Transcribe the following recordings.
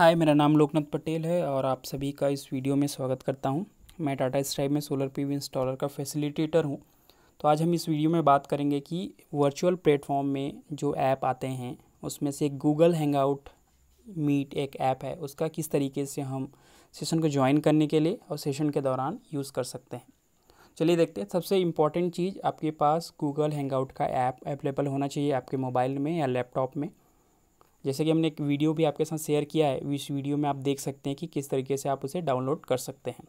हाय मेरा नाम लोकनाथ पटेल है और आप सभी का इस वीडियो में स्वागत करता हूं मैं टाटा स्ट्राइव में सोलर पीवी इंस्टॉलर का फैसिलिटेटर हूं तो आज हम इस वीडियो में बात करेंगे कि वर्चुअल प्लेटफॉर्म में जो ऐप आते हैं उसमें से गूगल हैंगआउट मीट एक ऐप है उसका किस तरीके से हम सेशन को ज्वाइन करने के लिए और सेशन के दौरान यूज़ कर सकते हैं चलिए देखते हैं सबसे इम्पॉर्टेंट चीज़ आपके पास गूगल हैंग का ऐप अवेलेबल होना चाहिए आपके मोबाइल में या लैपटॉप में जैसे कि हमने एक वीडियो भी आपके साथ शेयर किया है इस वीडियो में आप देख सकते हैं कि किस तरीके से आप उसे डाउनलोड कर सकते हैं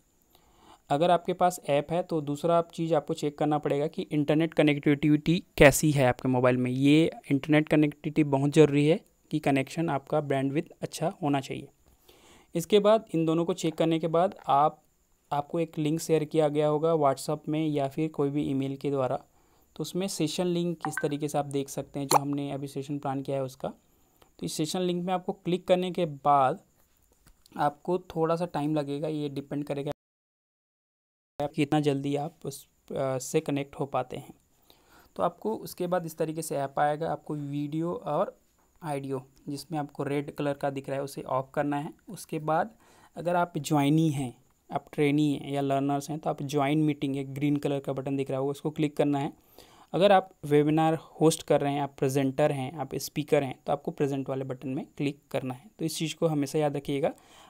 अगर आपके पास ऐप है तो दूसरा आप चीज़ आपको चेक करना पड़ेगा कि इंटरनेट कनेक्टिविटी कैसी है आपके मोबाइल में ये इंटरनेट कनेक्टिविटी बहुत ज़रूरी है कि कनेक्शन आपका ब्रांड विथ अच्छा होना चाहिए इसके बाद इन दोनों को चेक करने के बाद आप आपको एक लिंक शेयर किया गया होगा व्हाट्सअप में या फिर कोई भी ईमेल के द्वारा तो उसमें सेशन लिंक किस तरीके से आप देख सकते हैं जो हमने अभी सेशन प्लान किया है उसका तो इस सेशन लिंक में आपको क्लिक करने के बाद आपको थोड़ा सा टाइम लगेगा ये डिपेंड करेगा आप कितना जल्दी आप उस से कनेक्ट हो पाते हैं तो आपको उसके बाद इस तरीके से ऐप आएगा आपको वीडियो और आइडियो जिसमें आपको रेड कलर का दिख रहा है उसे ऑफ करना है उसके बाद अगर आप ज्वाइनी हैं आप ट्रेनी हैं या लर्नर्स हैं तो आप ज्वाइन मीटिंग है ग्रीन कलर का बटन दिख रहा होगा उसको क्लिक करना है अगर आप वेबिनार होस्ट कर रहे हैं आप प्रेजेंटर हैं आप स्पीकर हैं तो आपको प्रेजेंट वाले बटन में क्लिक करना है तो इस चीज़ को हमेशा याद रखिएगा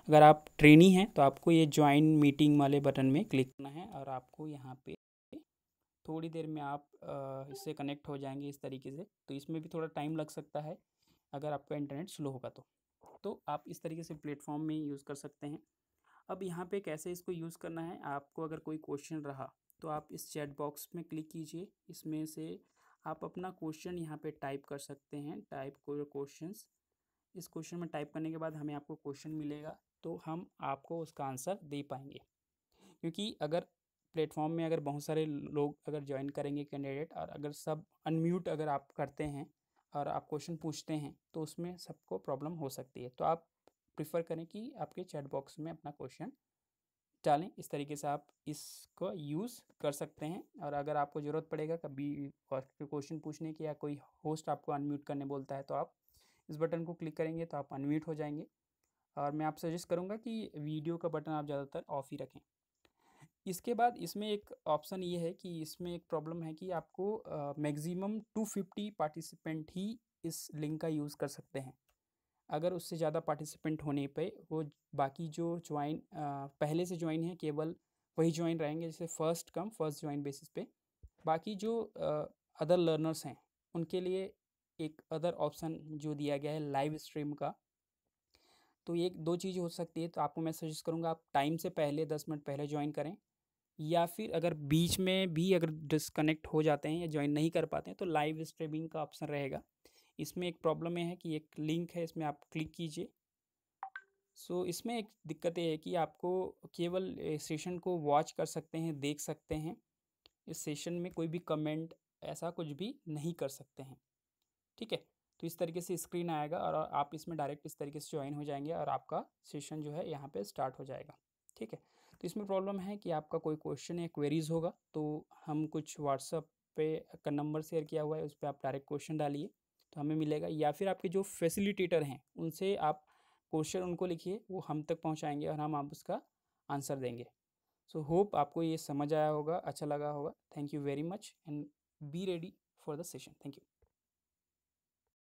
अगर आप ट्रेनी हैं तो आपको ये ज्वाइन मीटिंग वाले बटन में क्लिक करना है और आपको यहाँ पे थोड़ी देर में आप इससे कनेक्ट हो जाएंगे इस तरीके से तो इसमें भी थोड़ा टाइम लग सकता है अगर आपका इंटरनेट स्लो होगा तो तो आप इस तरीके से प्लेटफॉर्म में यूज़ कर सकते हैं अब यहाँ पे कैसे इसको यूज़ करना है आपको अगर कोई क्वेश्चन रहा तो आप इस चैट बॉक्स में क्लिक कीजिए इसमें से आप अपना क्वेश्चन यहाँ पे टाइप कर सकते हैं टाइप क्वेश्चन इस क्वेश्चन में टाइप करने के बाद हमें आपको क्वेश्चन मिलेगा तो हम आपको उसका आंसर दे पाएंगे क्योंकि अगर प्लेटफॉर्म में अगर बहुत सारे लोग अगर ज्वाइन करेंगे कैंडिडेट और अगर सब अनम्यूट अगर आप करते हैं और आप क्वेश्चन पूछते हैं तो उसमें सबको प्रॉब्लम हो सकती है तो आप प्रिफर करें कि आपके चैट बॉक्स में अपना क्वेश्चन डालें इस तरीके से आप इसको यूज़ कर सकते हैं और अगर आपको ज़रूरत पड़ेगा कभी क्वेश्चन पूछने की या कोई होस्ट आपको अनम्यूट करने बोलता है तो आप इस बटन को क्लिक करेंगे तो आप अनम्यूट हो जाएंगे और मैं आप सजेस्ट करूँगा कि वीडियो का बटन आप ज़्यादातर ऑफ ही रखें इसके बाद इसमें एक ऑप्शन ये है कि इसमें एक प्रॉब्लम है कि आपको मैक्सिमम फिफ्टी पार्टिसिपेंट ही इस लिंक का यूज़ कर सकते हैं अगर उससे ज़्यादा पार्टिसिपेंट होने पे वो बाकी जो ज्वाइन पहले से ज्वाइन है केवल वही ज्वाइन रहेंगे जैसे first come first join basis पे बाकी जो अदर लर्नर्स हैं उनके लिए एक अदर ऑप्शन जो दिया गया है लाइव स्ट्रीम का तो एक दो चीज़ हो सकती है तो आपको मैं सजेस्ट करूँगा आप टाइम से पहले दस मिनट पहले ज्वाइन करें या फिर अगर बीच में भी अगर डिस्कनेक्ट हो जाते हैं या ज्वाइन नहीं कर पाते हैं तो लाइव स्ट्रीमिंग का ऑप्शन रहेगा इसमें एक प्रॉब्लम यह है कि एक लिंक है इसमें आप क्लिक कीजिए सो so, इसमें एक दिक्कत यह है कि आपको केवल सेशन को वॉच कर सकते हैं देख सकते हैं इस सेशन में कोई भी कमेंट ऐसा कुछ भी नहीं कर सकते हैं ठीक है तो इस तरीके से स्क्रीन आएगा और आप इसमें डायरेक्ट इस तरीके से ज्वाइन हो जाएंगे और आपका सेशन जो है यहाँ पे स्टार्ट हो जाएगा ठीक है तो इसमें प्रॉब्लम है कि आपका कोई क्वेश्चन या क्वेरीज होगा तो हम कुछ व्हाट्सअप पे का नंबर शेयर किया हुआ है उस पर आप डायरेक्ट क्वेश्चन डालिए तो हमें मिलेगा या फिर आपके जो फैसिलिटेटर हैं उनसे आप क्वेश्चन उनको लिखिए वो हम तक पहुँचाएँगे और हम आप उसका आंसर देंगे सो so, होप आपको ये समझ आया होगा अच्छा लगा होगा thank you very much and be ready for the session thank you